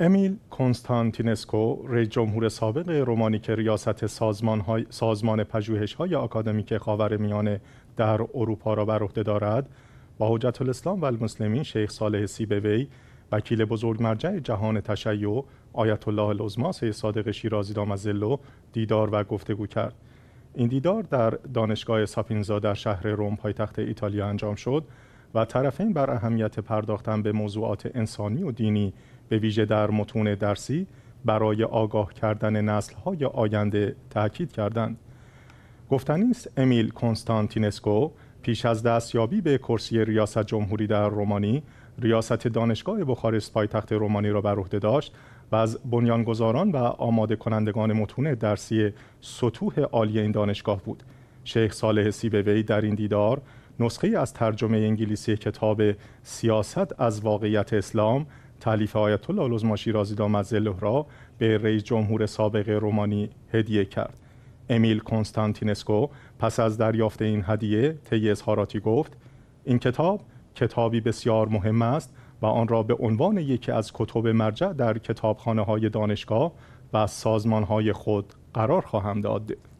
امیل کنستانتینسکو رئیس جمهور سابق رومانی که ریاست سازمان, های، سازمان پژوهش های آکادمیک خاورمیانه در اروپا را بر عهده دارد با حجت الاسلام و المسلمین شیخ صالح سیبوی وکیل بزرگ مرجع جهان تشیع آیت الله العظما صادق شیرازی دامزلو دیدار و گفتگو کرد این دیدار در دانشگاه ساپینزا در شهر روم پایتخت ایتالیا انجام شد و طرفین بر اهمیت پرداختن به موضوعات انسانی و دینی به ویژه در متون درسی برای آگاه کردن نسل‌های آینده تاکید کردند. گفتنی است امیل کنستانتینسکو پیش از دستیابی به کرسی ریاست جمهوری در رومانی ریاست دانشگاه بخارست پایتخت رومانی را بر عهده داشت و از بنیانگذاران و آماده کنندگان متون درسی سطوح عالی این دانشگاه بود شیخ صالح سیبوی در این دیدار نسخه از ترجمه انگلیسی کتاب سیاست از واقعیت اسلام تعلیف آیت الله العظما شیرازی دامت را به رئیس جمهور سابق رومانی هدیه کرد امیل کنستانتینسکو پس از دریافت این هدیه طی اظهاراتی گفت این کتاب کتابی بسیار مهم است و آن را به عنوان یکی از کتب مرجع در کتابخانه های دانشگاه و سازمان های خود قرار خواهم داد